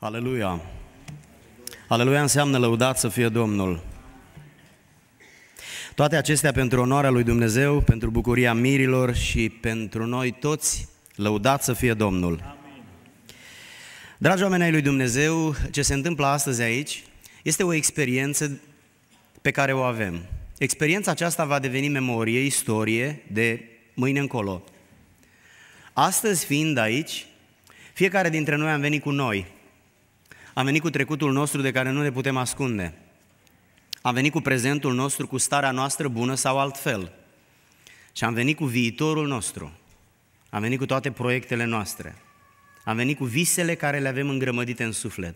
Aleluia! Aleluia înseamnă lăudat să fie Domnul. Toate acestea pentru onoarea lui Dumnezeu, pentru bucuria mirilor și pentru noi toți, lăudat să fie Domnul. Amin. Dragi oameni ai lui Dumnezeu, ce se întâmplă astăzi aici este o experiență pe care o avem. Experiența aceasta va deveni memorie, istorie de mâine încolo. Astăzi fiind aici, fiecare dintre noi am venit cu noi, am venit cu trecutul nostru de care nu ne putem ascunde. Am venit cu prezentul nostru, cu starea noastră bună sau altfel. Și am venit cu viitorul nostru. Am venit cu toate proiectele noastre. Am venit cu visele care le avem îngrămădite în suflet.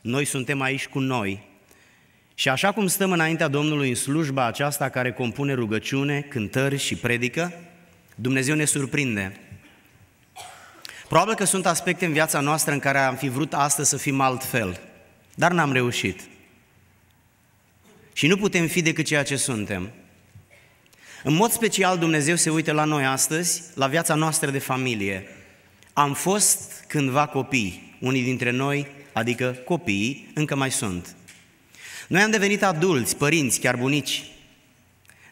Noi suntem aici cu noi și așa cum stăm înaintea Domnului în slujba aceasta care compune rugăciune, cântări și predică, Dumnezeu ne surprinde Probabil că sunt aspecte în viața noastră în care am fi vrut astăzi să fim altfel, dar n-am reușit. Și nu putem fi decât ceea ce suntem. În mod special, Dumnezeu se uită la noi astăzi, la viața noastră de familie. Am fost cândva copii, unii dintre noi, adică copiii, încă mai sunt. Noi am devenit adulți, părinți, chiar bunici.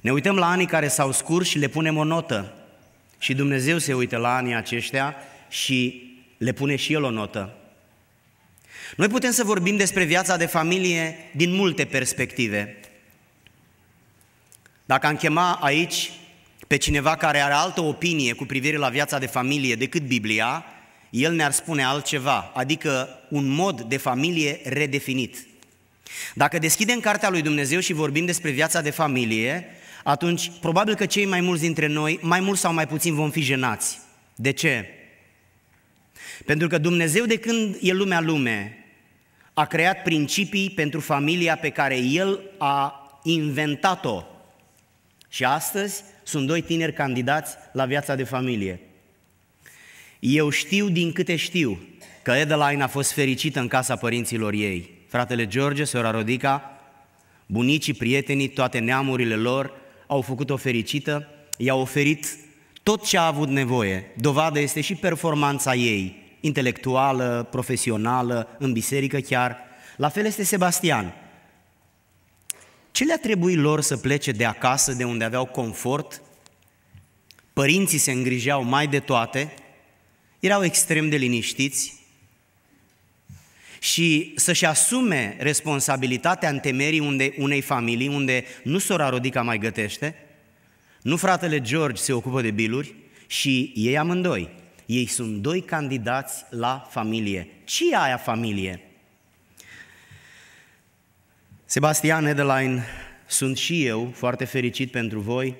Ne uităm la anii care s-au scurs și le punem o notă. Și Dumnezeu se uită la anii aceștia și le pune și el o notă. Noi putem să vorbim despre viața de familie din multe perspective. Dacă am chema aici pe cineva care are altă opinie cu privire la viața de familie decât Biblia, el ne-ar spune altceva, adică un mod de familie redefinit. Dacă deschidem Cartea lui Dumnezeu și vorbim despre viața de familie, atunci probabil că cei mai mulți dintre noi, mai mult sau mai puțin, vom fi jenați. De ce? Pentru că Dumnezeu de când e lumea lume, a creat principii pentru familia pe care El a inventat-o. Și astăzi sunt doi tineri candidați la viața de familie. Eu știu din câte știu că Edeline a fost fericită în casa părinților ei. Fratele George, sora Rodica, bunicii, prietenii, toate neamurile lor au făcut-o fericită, i-au oferit tot ce a avut nevoie. Dovadă este și performanța ei intelectuală, profesională, în biserică chiar. La fel este Sebastian. Ce le-a trebuit lor să plece de acasă, de unde aveau confort? Părinții se îngrijeau mai de toate, erau extrem de liniștiți și să-și asume responsabilitatea în temerii unde, unei familii, unde nu sora Rodica mai gătește, nu fratele George se ocupă de biluri și ei amândoi ei sunt doi candidați la familie. Ce aia familie? Sebastian Edeline, sunt și eu foarte fericit pentru voi,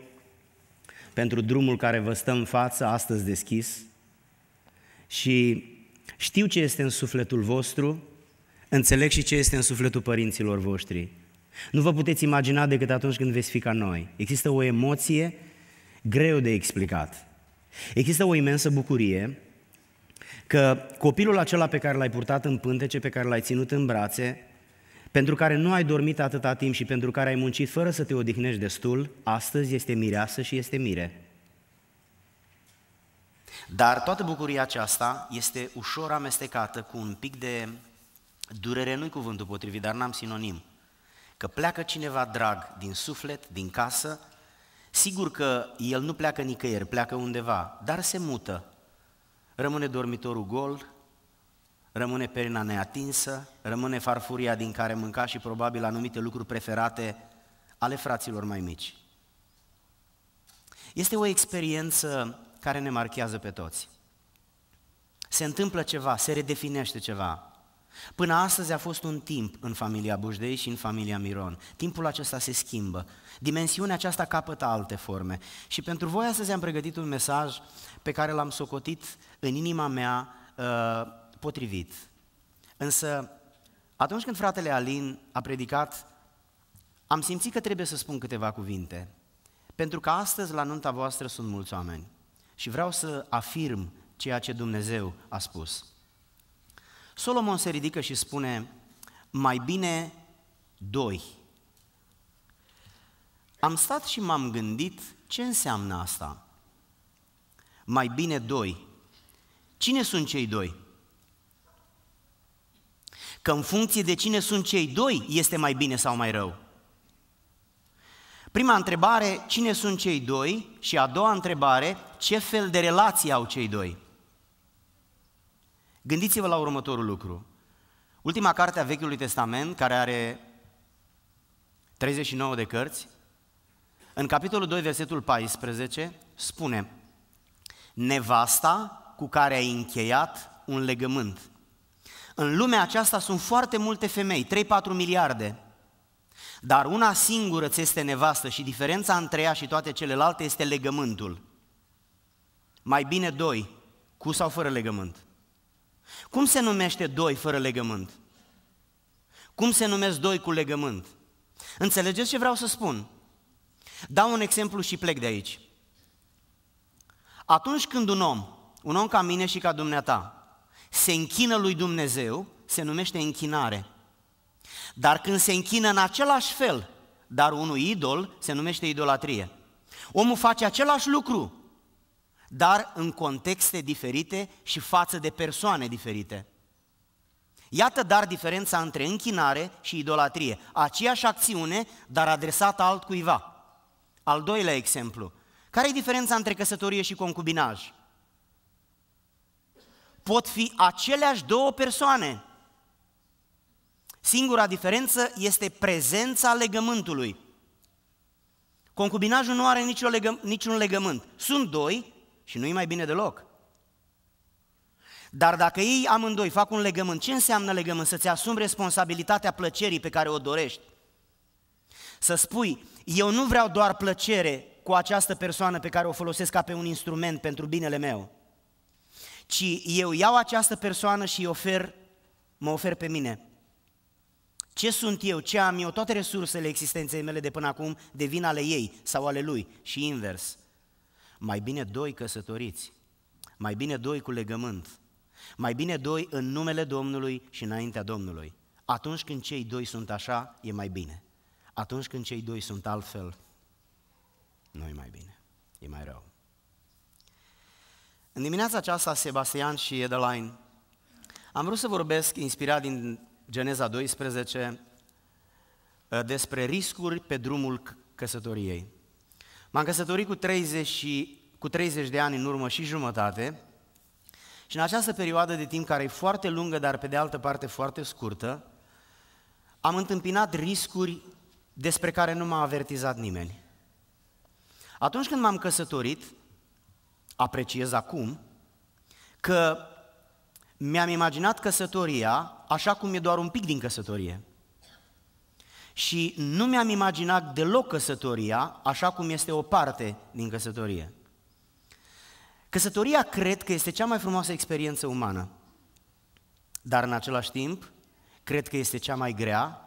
pentru drumul care vă stă în față astăzi deschis și știu ce este în sufletul vostru, înțeleg și ce este în sufletul părinților voștri. Nu vă puteți imagina decât atunci când veți fi ca noi. Există o emoție greu de explicat. Există o imensă bucurie că copilul acela pe care l-ai purtat în pântece, pe care l-ai ținut în brațe, pentru care nu ai dormit atâta timp și pentru care ai muncit fără să te odihnești destul, astăzi este mireasă și este mire. Dar toată bucuria aceasta este ușor amestecată cu un pic de durere, nu-i cuvântul potrivit, dar n-am sinonim. Că pleacă cineva drag din suflet, din casă, Sigur că el nu pleacă nicăieri, pleacă undeva, dar se mută. Rămâne dormitorul gol, rămâne perina neatinsă, rămâne farfuria din care mânca și probabil anumite lucruri preferate ale fraților mai mici. Este o experiență care ne marchează pe toți. Se întâmplă ceva, se redefinește ceva. Până astăzi a fost un timp în familia Bujdei și în familia Miron. Timpul acesta se schimbă. Dimensiunea aceasta capătă alte forme. Și pentru voi astăzi am pregătit un mesaj pe care l-am socotit în inima mea uh, potrivit. Însă, atunci când fratele Alin a predicat, am simțit că trebuie să spun câteva cuvinte. Pentru că astăzi la nunta voastră sunt mulți oameni. Și vreau să afirm ceea ce Dumnezeu a spus. Solomon se ridică și spune, mai bine doi. Am stat și m-am gândit ce înseamnă asta. Mai bine doi. Cine sunt cei doi? Că în funcție de cine sunt cei doi, este mai bine sau mai rău. Prima întrebare, cine sunt cei doi? Și a doua întrebare, ce fel de relație au cei doi? Gândiți-vă la următorul lucru. Ultima carte a Vechiului Testament, care are 39 de cărți, în capitolul 2, versetul 14, spune Nevasta cu care ai încheiat un legământ. În lumea aceasta sunt foarte multe femei, 3-4 miliarde, dar una singură ți este nevastă și diferența între ea și toate celelalte este legământul. Mai bine doi, cu sau fără legământ. Cum se numește doi fără legământ? Cum se numesc doi cu legământ? Înțelegeți ce vreau să spun? Dau un exemplu și plec de aici. Atunci când un om, un om ca mine și ca dumneata, se închină lui Dumnezeu, se numește închinare. Dar când se închină în același fel, dar unui idol, se numește idolatrie. Omul face același lucru, dar în contexte diferite și față de persoane diferite. Iată dar diferența între închinare și idolatrie. Aceeași acțiune, dar adresată altcuiva. Al doilea exemplu. Care e diferența între căsătorie și concubinaj? Pot fi aceleași două persoane. Singura diferență este prezența legământului. Concubinajul nu are nicio legă, niciun legământ. Sunt doi, și nu-i mai bine deloc. Dar dacă ei amândoi fac un legământ, ce înseamnă legământ? Să-ți asumi responsabilitatea plăcerii pe care o dorești. Să spui, eu nu vreau doar plăcere cu această persoană pe care o folosesc ca pe un instrument pentru binele meu, ci eu iau această persoană și ofer, mă ofer pe mine. Ce sunt eu, ce am eu, toate resursele existenței mele de până acum devin ale ei sau ale lui și invers. Mai bine doi căsătoriți, mai bine doi cu legământ, mai bine doi în numele Domnului și înaintea Domnului. Atunci când cei doi sunt așa, e mai bine. Atunci când cei doi sunt altfel, nu e mai bine, e mai rău. În dimineața aceasta, Sebastian și Edeline, am vrut să vorbesc, inspirat din Geneza 12, despre riscuri pe drumul căsătoriei. M-am căsătorit cu 30, și, cu 30 de ani în urmă și jumătate și în această perioadă de timp care e foarte lungă, dar pe de altă parte foarte scurtă, am întâmpinat riscuri despre care nu m-a avertizat nimeni. Atunci când m-am căsătorit, apreciez acum, că mi-am imaginat căsătoria așa cum e doar un pic din căsătorie – și nu mi-am imaginat deloc căsătoria așa cum este o parte din căsătorie. Căsătoria cred că este cea mai frumoasă experiență umană, dar în același timp cred că este cea mai grea,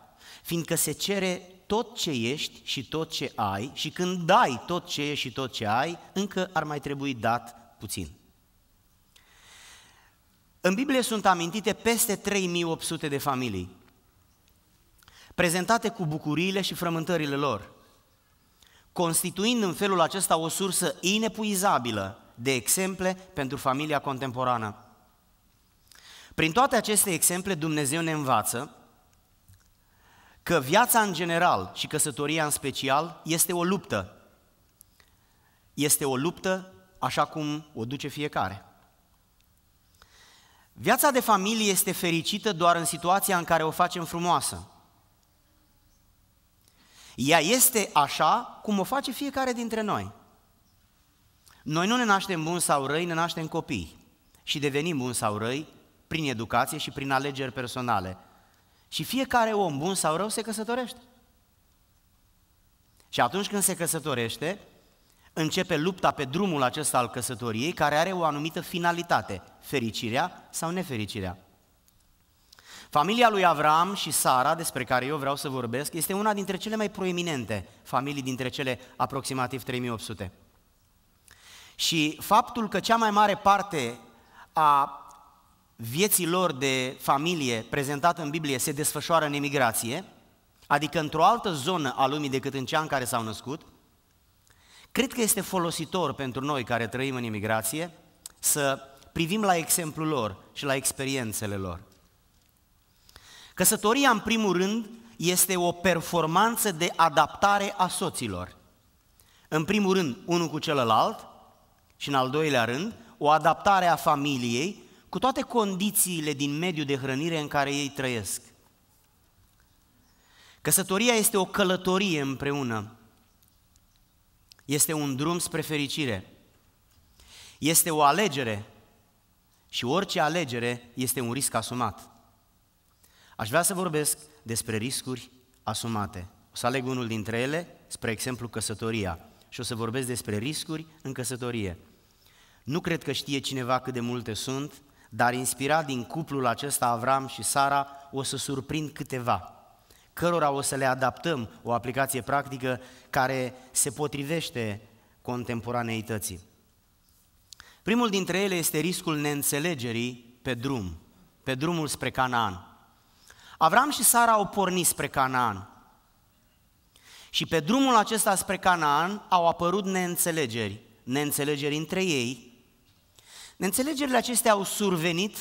fiindcă se cere tot ce ești și tot ce ai și când dai tot ce ești și tot ce ai, încă ar mai trebui dat puțin. În Biblie sunt amintite peste 3800 de familii prezentate cu bucuriile și frământările lor, constituind în felul acesta o sursă inepuizabilă de exemple pentru familia contemporană. Prin toate aceste exemple, Dumnezeu ne învață că viața în general și căsătoria în special este o luptă. Este o luptă așa cum o duce fiecare. Viața de familie este fericită doar în situația în care o facem frumoasă. Ea este așa cum o face fiecare dintre noi. Noi nu ne naștem buni sau răi, ne naștem copii și devenim buni sau răi prin educație și prin alegeri personale. Și fiecare om, bun sau rău, se căsătorește. Și atunci când se căsătorește, începe lupta pe drumul acesta al căsătoriei, care are o anumită finalitate, fericirea sau nefericirea. Familia lui Avram și Sara, despre care eu vreau să vorbesc, este una dintre cele mai proeminente familii dintre cele aproximativ 3800. Și faptul că cea mai mare parte a vieții lor de familie prezentată în Biblie se desfășoară în emigrație, adică într-o altă zonă a lumii decât în cea în care s-au născut, cred că este folositor pentru noi care trăim în emigrație să privim la exemplul lor și la experiențele lor. Căsătoria, în primul rând, este o performanță de adaptare a soților. În primul rând, unul cu celălalt și, în al doilea rând, o adaptare a familiei cu toate condițiile din mediul de hrănire în care ei trăiesc. Căsătoria este o călătorie împreună. Este un drum spre fericire. Este o alegere și orice alegere este un risc asumat. Aș vrea să vorbesc despre riscuri asumate. O să aleg unul dintre ele, spre exemplu căsătoria, și o să vorbesc despre riscuri în căsătorie. Nu cred că știe cineva cât de multe sunt, dar inspirat din cuplul acesta Avram și Sara, o să surprind câteva, cărora o să le adaptăm o aplicație practică care se potrivește contemporaneității. Primul dintre ele este riscul neînțelegerii pe drum, pe drumul spre Canaan. Avram și Sara au pornit spre Canaan. Și pe drumul acesta spre Canaan au apărut neînțelegeri, neînțelegeri între ei. Neînțelegerile acestea au survenit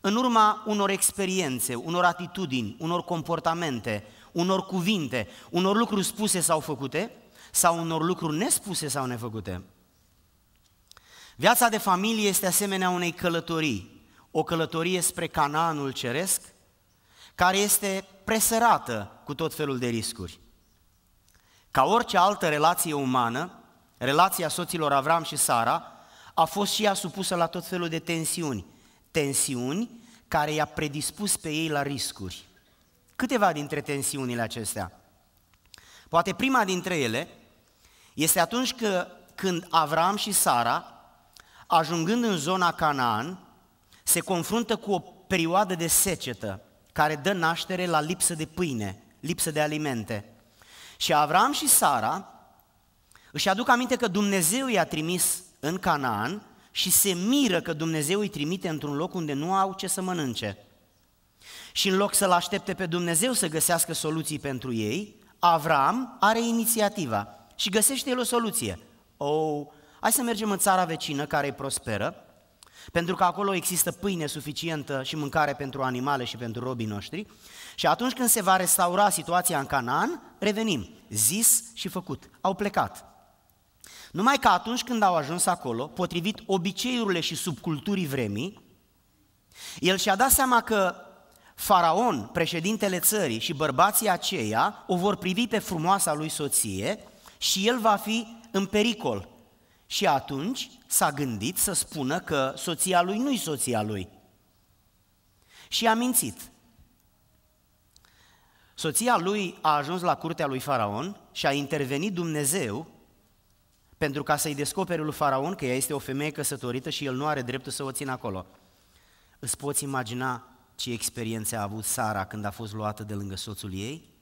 în urma unor experiențe, unor atitudini, unor comportamente, unor cuvinte, unor lucruri spuse sau făcute, sau unor lucruri nespuse sau nefăcute. Viața de familie este asemenea unei călătorii, o călătorie spre Canaanul ceresc, care este presărată cu tot felul de riscuri. Ca orice altă relație umană, relația soților Avram și Sara a fost și ea supusă la tot felul de tensiuni. Tensiuni care i-a predispus pe ei la riscuri. Câteva dintre tensiunile acestea. Poate prima dintre ele este atunci că, când Avram și Sara, ajungând în zona Canaan, se confruntă cu o perioadă de secetă care dă naștere la lipsă de pâine, lipsă de alimente. Și Avram și Sara își aduc aminte că Dumnezeu i-a trimis în Canaan și se miră că Dumnezeu îi trimite într-un loc unde nu au ce să mănânce. Și în loc să-L aștepte pe Dumnezeu să găsească soluții pentru ei, Avram are inițiativa și găsește el o soluție. O, oh, hai să mergem în țara vecină care e prosperă pentru că acolo există pâine suficientă și mâncare pentru animale și pentru robii noștri. Și atunci când se va restaura situația în Canaan, revenim, zis și făcut, au plecat. Numai că atunci când au ajuns acolo, potrivit obiceiurile și subculturii vremii, el și-a dat seama că faraon, președintele țării și bărbații aceia o vor privi pe frumoasa lui soție și el va fi în pericol, și atunci s-a gândit să spună că soția lui nu-i soția lui. Și a mințit. Soția lui a ajuns la curtea lui Faraon și a intervenit Dumnezeu pentru ca să-i descopere lui Faraon că ea este o femeie căsătorită și el nu are dreptul să o țină acolo. Îți poți imagina ce experiență a avut Sara când a fost luată de lângă soțul ei?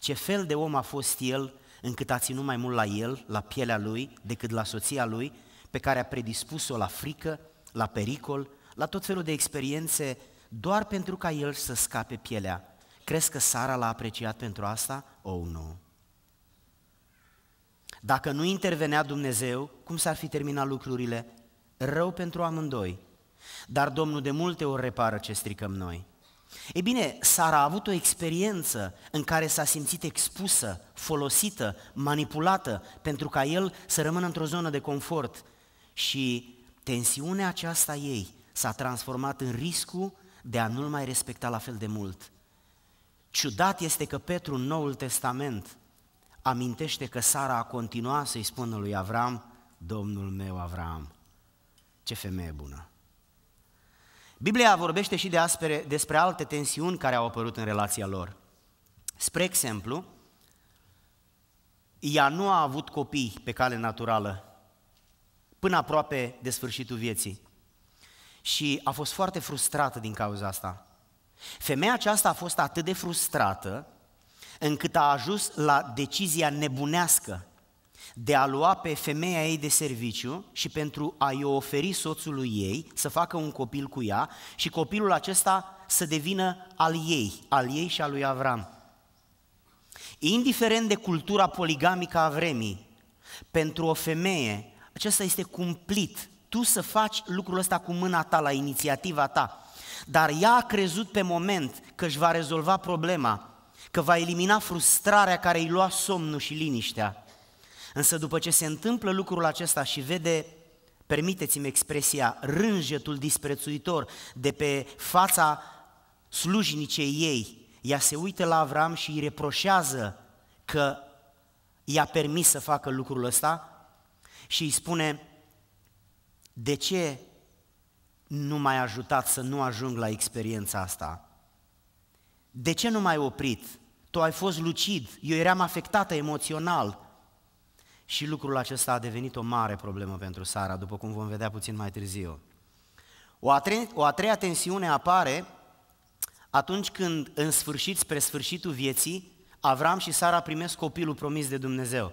Ce fel de om a fost el încât a ținut mai mult la el, la pielea lui, decât la soția lui, pe care a predispus-o la frică, la pericol, la tot felul de experiențe, doar pentru ca el să scape pielea. Crezi că Sara l-a apreciat pentru asta? Oh, nu. Dacă nu intervenea Dumnezeu, cum s-ar fi terminat lucrurile? Rău pentru amândoi. Dar Domnul de multe ori repară ce stricăm noi. E bine, Sara a avut o experiență în care s-a simțit expusă, folosită, manipulată, pentru ca el să rămână într-o zonă de confort. Și tensiunea aceasta ei s-a transformat în riscul de a nu-l mai respecta la fel de mult. Ciudat este că Petru în Noul Testament amintește că Sara a continuat să-i spună lui Avram, Domnul meu Avram, ce femeie bună! Biblia vorbește și de aspere, despre alte tensiuni care au apărut în relația lor. Spre exemplu, ea nu a avut copii pe cale naturală până aproape de sfârșitul vieții. Și a fost foarte frustrată din cauza asta. Femeia aceasta a fost atât de frustrată încât a ajuns la decizia nebunească de a lua pe femeia ei de serviciu și pentru a-i oferi soțului ei să facă un copil cu ea și copilul acesta să devină al ei, al ei și al lui Avram. Indiferent de cultura poligamică a vremii, pentru o femeie acesta este cumplit. Tu să faci lucrul ăsta cu mâna ta, la inițiativa ta. Dar ea a crezut pe moment că își va rezolva problema, că va elimina frustrarea care îi lua somnul și liniștea. Însă după ce se întâmplă lucrul acesta și vede, permiteți-mi expresia, rânjetul disprețuitor de pe fața slujnicei ei, ea se uită la Avram și îi reproșează că i-a permis să facă lucrul ăsta și îi spune, de ce nu m-ai ajutat să nu ajung la experiența asta? De ce nu m-ai oprit? Tu ai fost lucid, eu eram afectată emoțional, și lucrul acesta a devenit o mare problemă pentru Sara, după cum vom vedea puțin mai târziu. O a, tre- o a treia tensiune apare atunci când, în sfârșit, spre sfârșitul vieții, Avram și Sara primesc copilul promis de Dumnezeu.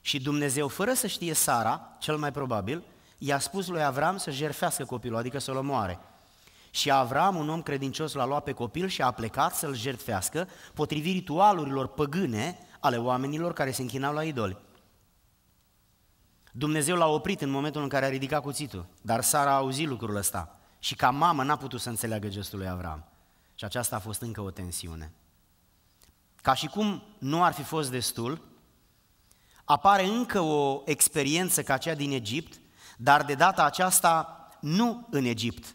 Și Dumnezeu, fără să știe Sara, cel mai probabil, i-a spus lui Avram să jerfească copilul, adică să-l omoare. Și Avram, un om credincios, l-a luat pe copil și a plecat să-l jertfească potrivit ritualurilor păgâne ale oamenilor care se închinau la idoli. Dumnezeu l-a oprit în momentul în care a ridicat cuțitul, dar Sara a auzit lucrul ăsta și ca mamă n-a putut să înțeleagă gestul lui Avram. Și aceasta a fost încă o tensiune. Ca și cum nu ar fi fost destul, apare încă o experiență ca cea din Egipt, dar de data aceasta nu în Egipt.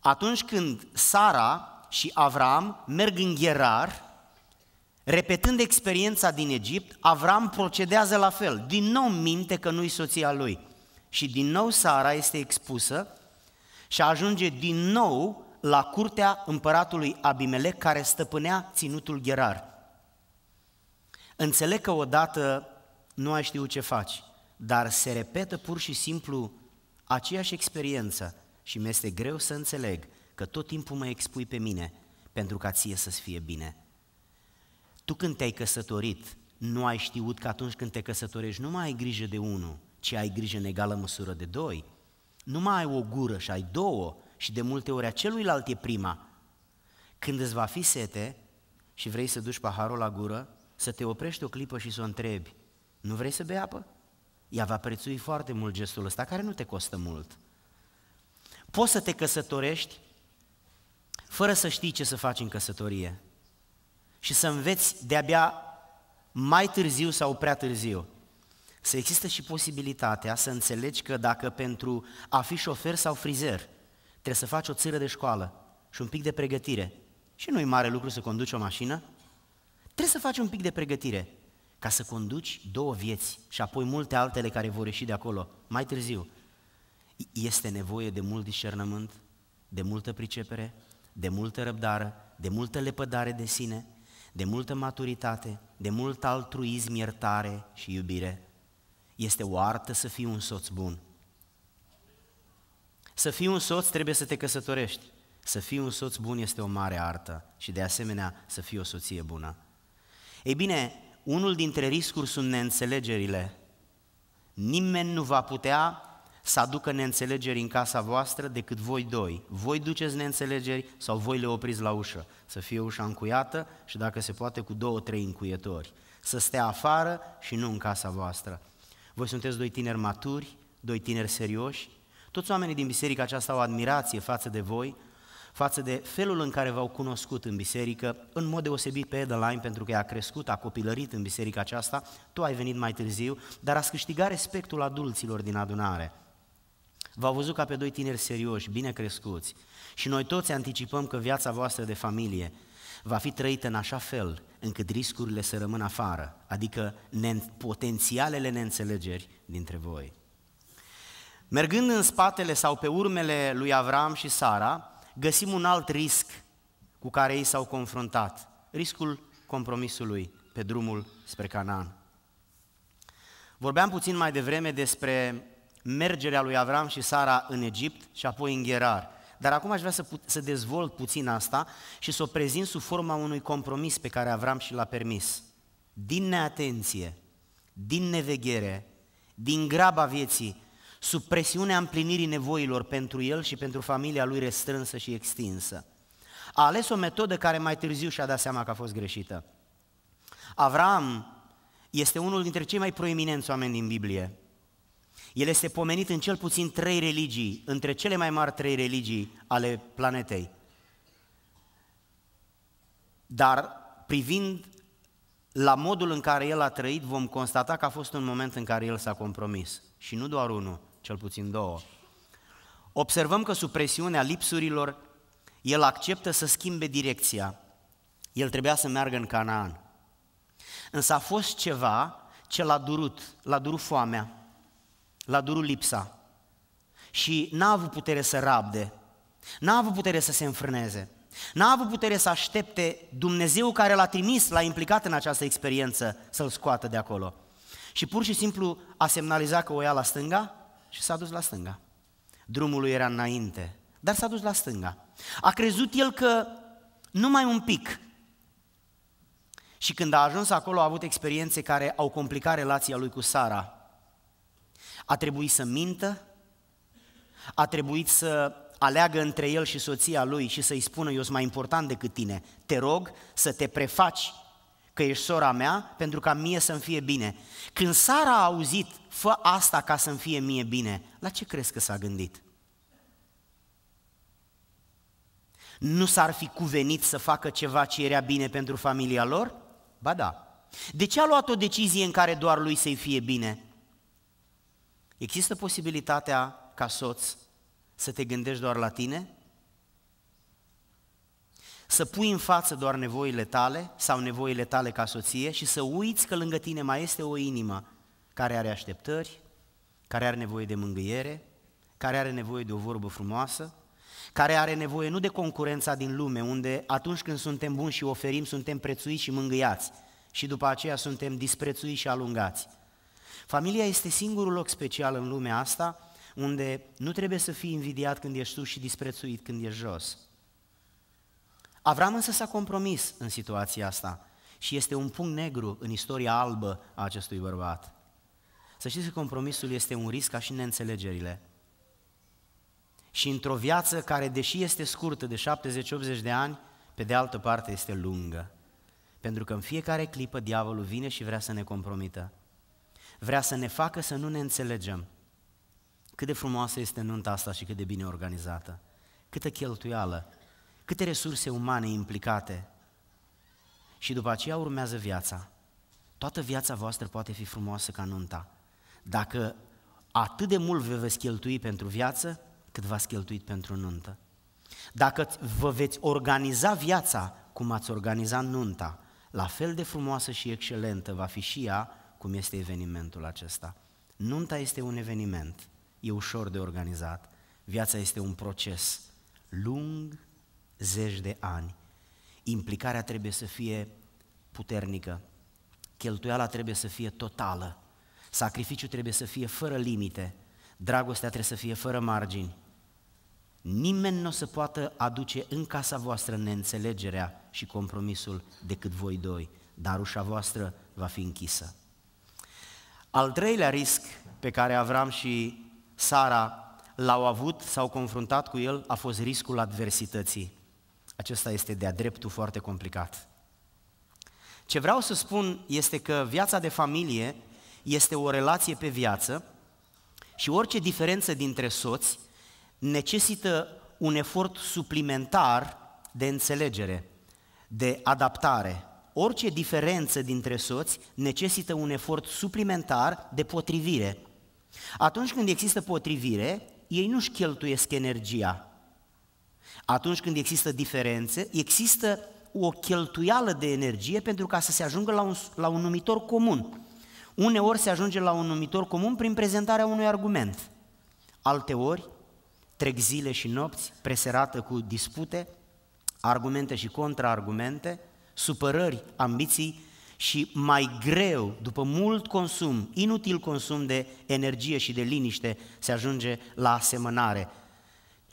Atunci când Sara și Avram merg în Gherar, Repetând experiența din Egipt, Avram procedează la fel. Din nou minte că nu-i soția lui. Și din nou Sara este expusă și ajunge din nou la curtea împăratului Abimelec care stăpânea ținutul Gherar. Înțeleg că odată nu ai știut ce faci, dar se repetă pur și simplu aceeași experiență și mi-este greu să înțeleg că tot timpul mă expui pe mine pentru ca ție să-ți fie bine. Tu când te-ai căsătorit, nu ai știut că atunci când te căsătorești nu mai ai grijă de unul, ci ai grijă în egală măsură de doi. Nu mai ai o gură și ai două și de multe ori a celuilalt e prima. Când îți va fi sete și vrei să duci paharul la gură, să te oprești o clipă și să o întrebi, nu vrei să bei apă? Ea va prețui foarte mult gestul ăsta, care nu te costă mult. Poți să te căsătorești fără să știi ce să faci în căsătorie și să înveți de-abia mai târziu sau prea târziu. Să există și posibilitatea să înțelegi că dacă pentru a fi șofer sau frizer trebuie să faci o țiră de școală și un pic de pregătire, și nu-i mare lucru să conduci o mașină, trebuie să faci un pic de pregătire ca să conduci două vieți și apoi multe altele care vor ieși de acolo mai târziu. Este nevoie de mult discernământ, de multă pricepere, de multă răbdare, de multă lepădare de sine, de multă maturitate, de mult altruism, iertare și iubire. Este o artă să fii un soț bun. Să fii un soț trebuie să te căsătorești. Să fii un soț bun este o mare artă și de asemenea să fii o soție bună. Ei bine, unul dintre riscuri sunt neînțelegerile. Nimeni nu va putea să aducă neînțelegeri în casa voastră decât voi doi. Voi duceți neînțelegeri sau voi le opriți la ușă. Să fie ușa încuiată și dacă se poate cu două, trei încuietori. Să stea afară și nu în casa voastră. Voi sunteți doi tineri maturi, doi tineri serioși. Toți oamenii din biserica aceasta au admirație față de voi, față de felul în care v-au cunoscut în biserică, în mod deosebit pe Edeline, pentru că ea a crescut, a copilărit în biserica aceasta, tu ai venit mai târziu, dar ați câștigat respectul adulților din adunare. V-au văzut ca pe doi tineri serioși, bine crescuți și noi toți anticipăm că viața voastră de familie va fi trăită în așa fel încât riscurile să rămână afară, adică ne- potențialele neînțelegeri dintre voi. Mergând în spatele sau pe urmele lui Avram și Sara, găsim un alt risc cu care ei s-au confruntat, riscul compromisului pe drumul spre Canaan. Vorbeam puțin mai devreme despre mergerea lui Avram și Sara în Egipt și apoi în Gerar. Dar acum aș vrea să, put- să dezvolt puțin asta și să o prezint sub forma unui compromis pe care Avram și l-a permis. Din neatenție, din neveghere, din graba vieții, sub presiunea împlinirii nevoilor pentru el și pentru familia lui restrânsă și extinsă. A ales o metodă care mai târziu și-a dat seama că a fost greșită. Avram este unul dintre cei mai proeminenți oameni din Biblie. El este pomenit în cel puțin trei religii, între cele mai mari trei religii ale planetei. Dar privind la modul în care el a trăit, vom constata că a fost un moment în care el s-a compromis. Și nu doar unul, cel puțin două. Observăm că sub presiunea lipsurilor, el acceptă să schimbe direcția. El trebuia să meargă în Canaan. Însă a fost ceva ce l-a durut, l-a durut foamea la durul lipsa și n-a avut putere să rabde, n-a avut putere să se înfrâneze, n-a avut putere să aștepte Dumnezeu care l-a trimis, l-a implicat în această experiență să-l scoată de acolo. Și pur și simplu a semnalizat că o ia la stânga și s-a dus la stânga. Drumul lui era înainte, dar s-a dus la stânga. A crezut el că numai un pic. Și când a ajuns acolo a avut experiențe care au complicat relația lui cu Sara, a trebuit să mintă, a trebuit să aleagă între el și soția lui și să-i spună, eu sunt mai important decât tine, te rog să te prefaci că ești sora mea pentru ca mie să-mi fie bine. Când Sara a auzit, fă asta ca să-mi fie mie bine, la ce crezi că s-a gândit? Nu s-ar fi cuvenit să facă ceva ce era bine pentru familia lor? Ba da. De ce a luat o decizie în care doar lui să-i fie bine? Există posibilitatea ca soț să te gândești doar la tine? Să pui în față doar nevoile tale sau nevoile tale ca soție și să uiți că lângă tine mai este o inimă care are așteptări, care are nevoie de mângâiere, care are nevoie de o vorbă frumoasă, care are nevoie nu de concurența din lume, unde atunci când suntem buni și oferim, suntem prețuiți și mângâiați și după aceea suntem disprețuiți și alungați Familia este singurul loc special în lumea asta unde nu trebuie să fii invidiat când ești sus și disprețuit când ești jos. Avram însă s-a compromis în situația asta și este un punct negru în istoria albă a acestui bărbat. Să știți că compromisul este un risc ca și neînțelegerile. Și într-o viață care, deși este scurtă de 70-80 de ani, pe de altă parte este lungă. Pentru că în fiecare clipă diavolul vine și vrea să ne compromită vrea să ne facă să nu ne înțelegem. Cât de frumoasă este nunta asta și cât de bine organizată, câtă cheltuială, câte resurse umane implicate. Și după aceea urmează viața. Toată viața voastră poate fi frumoasă ca nunta, dacă atât de mult vă veți cheltui pentru viață, cât v-ați cheltuit pentru nuntă. Dacă vă veți organiza viața cum ați organizat nunta, la fel de frumoasă și excelentă va fi și ea cum este evenimentul acesta. Nunta este un eveniment, e ușor de organizat, viața este un proces lung, zeci de ani. Implicarea trebuie să fie puternică, cheltuiala trebuie să fie totală, sacrificiul trebuie să fie fără limite, dragostea trebuie să fie fără margini. Nimeni nu o să poată aduce în casa voastră neînțelegerea și compromisul decât voi doi, dar ușa voastră va fi închisă. Al treilea risc pe care Avram și Sara l-au avut, s-au confruntat cu el, a fost riscul adversității. Acesta este de-a dreptul foarte complicat. Ce vreau să spun este că viața de familie este o relație pe viață și orice diferență dintre soți necesită un efort suplimentar de înțelegere, de adaptare, orice diferență dintre soți necesită un efort suplimentar de potrivire. Atunci când există potrivire, ei nu-și cheltuiesc energia. Atunci când există diferențe, există o cheltuială de energie pentru ca să se ajungă la un, la un numitor comun. Uneori se ajunge la un numitor comun prin prezentarea unui argument. Alteori trec zile și nopți preserată cu dispute, argumente și contraargumente, supărări, ambiții și mai greu, după mult consum, inutil consum de energie și de liniște, se ajunge la asemănare.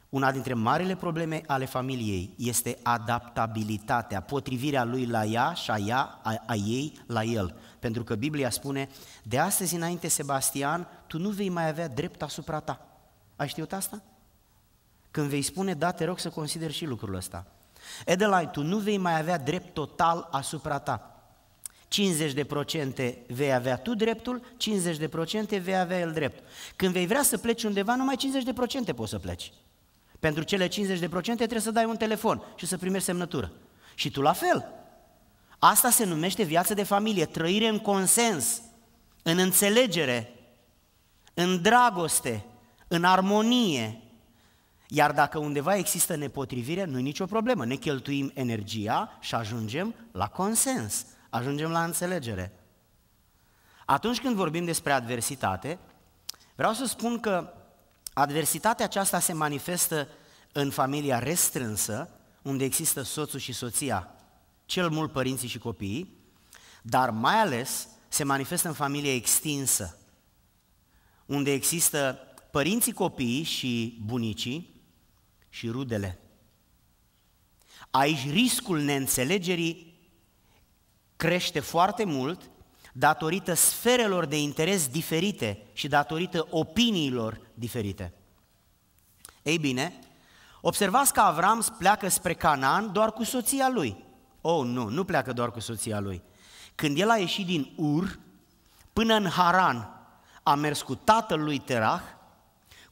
Una dintre marile probleme ale familiei este adaptabilitatea, potrivirea lui la ea și a ea, a, a ei la el. Pentru că Biblia spune, de astăzi înainte, Sebastian, tu nu vei mai avea drept asupra ta. Ai știut asta? Când vei spune, da, te rog să consideri și lucrul ăsta. Adelaide, tu nu vei mai avea drept total asupra ta. 50% vei avea tu dreptul, 50% vei avea el drept. Când vei vrea să pleci undeva, numai 50% poți să pleci. Pentru cele 50% trebuie să dai un telefon și să primești semnătură. Și tu la fel. Asta se numește viață de familie, trăire în consens, în înțelegere, în dragoste, în armonie, iar dacă undeva există nepotrivire, nu-i nicio problemă. Ne cheltuim energia și ajungem la consens, ajungem la înțelegere. Atunci când vorbim despre adversitate, vreau să spun că adversitatea aceasta se manifestă în familia restrânsă, unde există soțul și soția, cel mult părinții și copiii, dar mai ales se manifestă în familia extinsă, unde există părinții, copiii și bunicii, și rudele. Aici riscul neînțelegerii crește foarte mult datorită sferelor de interes diferite și datorită opiniilor diferite. Ei bine, observați că Avram pleacă spre Canaan doar cu soția lui. Oh, nu, nu pleacă doar cu soția lui. Când el a ieșit din Ur, până în Haran, a mers cu tatăl lui Terah,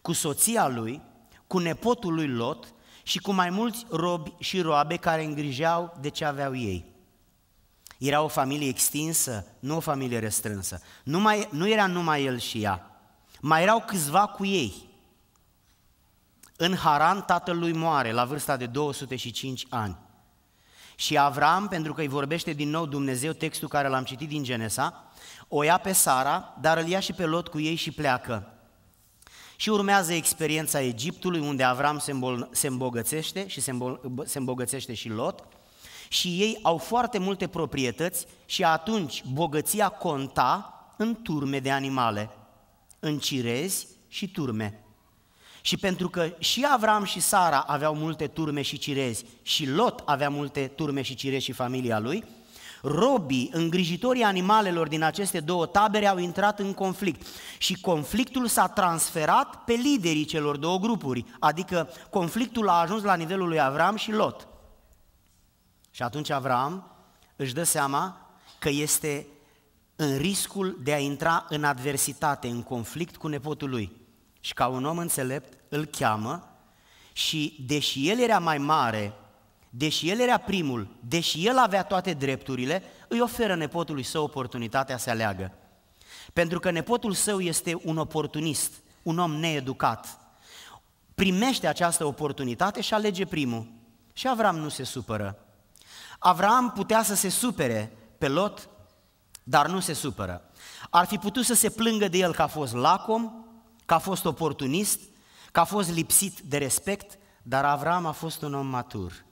cu soția lui, cu nepotul lui Lot și cu mai mulți robi și roabe care îngrijeau de ce aveau ei. Era o familie extinsă, nu o familie restrânsă. Numai, nu era numai el și ea. Mai erau câțiva cu ei. În Haran tatăl lui moare la vârsta de 205 ani. Și Avram, pentru că îi vorbește din nou Dumnezeu textul care l-am citit din Genesa, o ia pe Sara, dar îl ia și pe Lot cu ei și pleacă. Și urmează experiența Egiptului, unde Avram se, îmbol- se îmbogățește și se, îmbol- se îmbogățește și Lot. Și ei au foarte multe proprietăți și atunci bogăția conta în turme de animale, în cirezi și turme. Și pentru că și Avram și Sara aveau multe turme și cirezi și Lot avea multe turme și cirezi și familia lui, Robii, îngrijitorii animalelor din aceste două tabere au intrat în conflict și conflictul s-a transferat pe liderii celor două grupuri, adică conflictul a ajuns la nivelul lui Avram și Lot. Și atunci Avram își dă seama că este în riscul de a intra în adversitate, în conflict cu nepotul lui. Și ca un om înțelept îl cheamă și deși el era mai mare deși el era primul, deși el avea toate drepturile, îi oferă nepotului său oportunitatea să aleagă. Pentru că nepotul său este un oportunist, un om needucat. Primește această oportunitate și alege primul. Și Avram nu se supără. Avram putea să se supere pe Lot, dar nu se supără. Ar fi putut să se plângă de el că a fost lacom, că a fost oportunist, că a fost lipsit de respect, dar Avram a fost un om matur.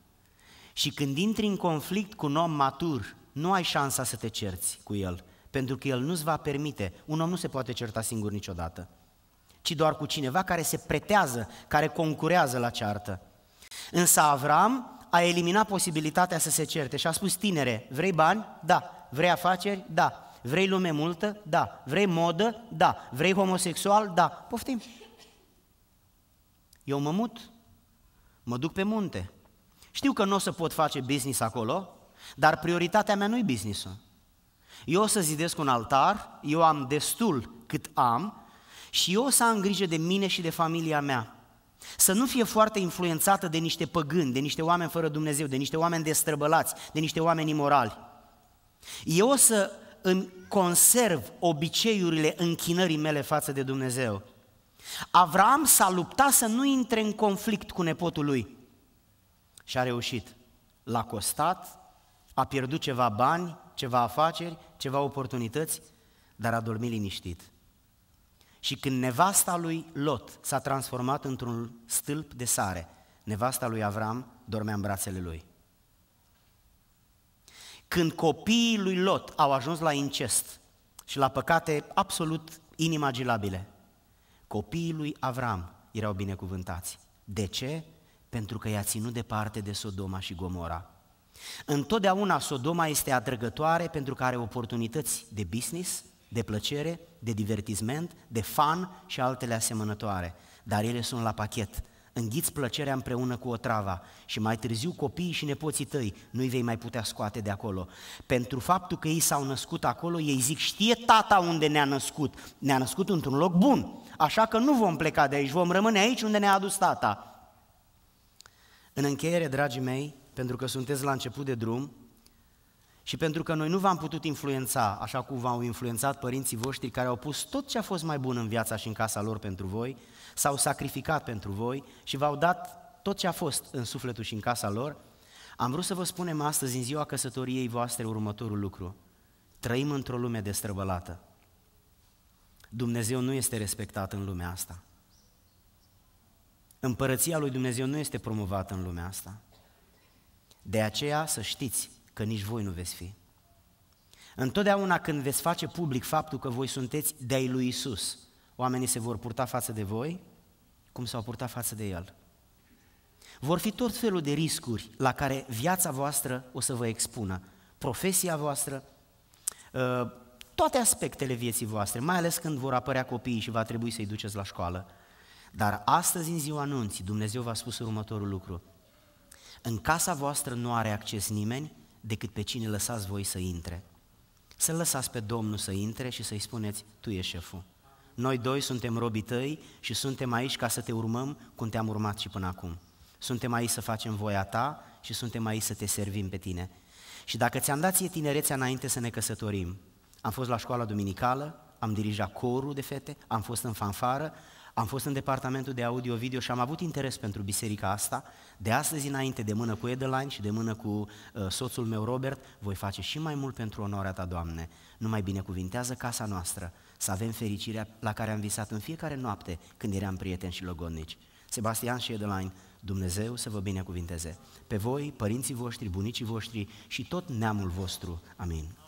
Și când intri în conflict cu un om matur, nu ai șansa să te cerți cu el, pentru că el nu-ți va permite. Un om nu se poate certa singur niciodată, ci doar cu cineva care se pretează, care concurează la ceartă. Însă Avram a eliminat posibilitatea să se certe și a spus, tinere, vrei bani? Da. Vrei afaceri? Da. Vrei lume multă? Da. Vrei modă? Da. Vrei homosexual? Da. Poftim. Eu mă mut, mă duc pe munte, știu că nu o să pot face business acolo, dar prioritatea mea nu-i business-ul. Eu o să zidesc un altar, eu am destul cât am și eu o să am grijă de mine și de familia mea. Să nu fie foarte influențată de niște păgâni, de niște oameni fără Dumnezeu, de niște oameni destrăbălați, de niște oameni imorali. Eu o să îmi conserv obiceiurile închinării mele față de Dumnezeu. Avram s-a luptat să nu intre în conflict cu nepotul lui. Și a reușit. L-a costat, a pierdut ceva bani, ceva afaceri, ceva oportunități, dar a dormit liniștit. Și când nevasta lui Lot s-a transformat într-un stâlp de sare, nevasta lui Avram dormea în brațele lui. Când copiii lui Lot au ajuns la incest și la păcate absolut inimaginabile, copiii lui Avram erau binecuvântați. De ce? pentru că i-a ținut departe de Sodoma și Gomora. Întotdeauna Sodoma este atrăgătoare pentru că are oportunități de business, de plăcere, de divertisment, de fan și altele asemănătoare, dar ele sunt la pachet. Înghiți plăcerea împreună cu o otrava și mai târziu copiii și nepoții tăi nu-i vei mai putea scoate de acolo. Pentru faptul că ei s-au născut acolo, ei zic, știe tata unde ne-a născut, ne-a născut într-un loc bun, așa că nu vom pleca de aici, vom rămâne aici unde ne-a adus tata. În încheiere, dragii mei, pentru că sunteți la început de drum și pentru că noi nu v-am putut influența așa cum v-au influențat părinții voștri care au pus tot ce a fost mai bun în viața și în casa lor pentru voi, s-au sacrificat pentru voi și v-au dat tot ce a fost în sufletul și în casa lor, am vrut să vă spunem astăzi, în ziua căsătoriei voastre, următorul lucru. Trăim într-o lume destrăbălată. Dumnezeu nu este respectat în lumea asta. Împărăția lui Dumnezeu nu este promovată în lumea asta. De aceea să știți că nici voi nu veți fi. Întotdeauna când veți face public faptul că voi sunteți de-ai lui Isus, oamenii se vor purta față de voi cum s-au purtat față de El. Vor fi tot felul de riscuri la care viața voastră o să vă expună, profesia voastră, ă, toate aspectele vieții voastre, mai ales când vor apărea copiii și va trebui să-i duceți la școală dar astăzi, în ziua anunții, Dumnezeu v-a spus următorul lucru. În casa voastră nu are acces nimeni decât pe cine lăsați voi să intre. Să lăsați pe Domnul să intre și să-i spuneți, tu ești șeful. Noi doi suntem robii tăi și suntem aici ca să te urmăm cum te-am urmat și până acum. Suntem aici să facem voia ta și suntem aici să te servim pe tine. Și dacă ți-am dat ție tinerețea înainte să ne căsătorim, am fost la școala duminicală, am dirijat corul de fete, am fost în fanfară am fost în departamentul de audio-video și am avut interes pentru biserica asta. De astăzi înainte, de mână cu Edeline și de mână cu uh, soțul meu Robert, voi face și mai mult pentru onoarea Ta, Doamne. Nu mai binecuvintează casa noastră, să avem fericirea la care am visat în fiecare noapte când eram prieteni și logodnici. Sebastian și Edeline, Dumnezeu să vă binecuvinteze. Pe voi, părinții voștri, bunicii voștri și tot neamul vostru. Amin.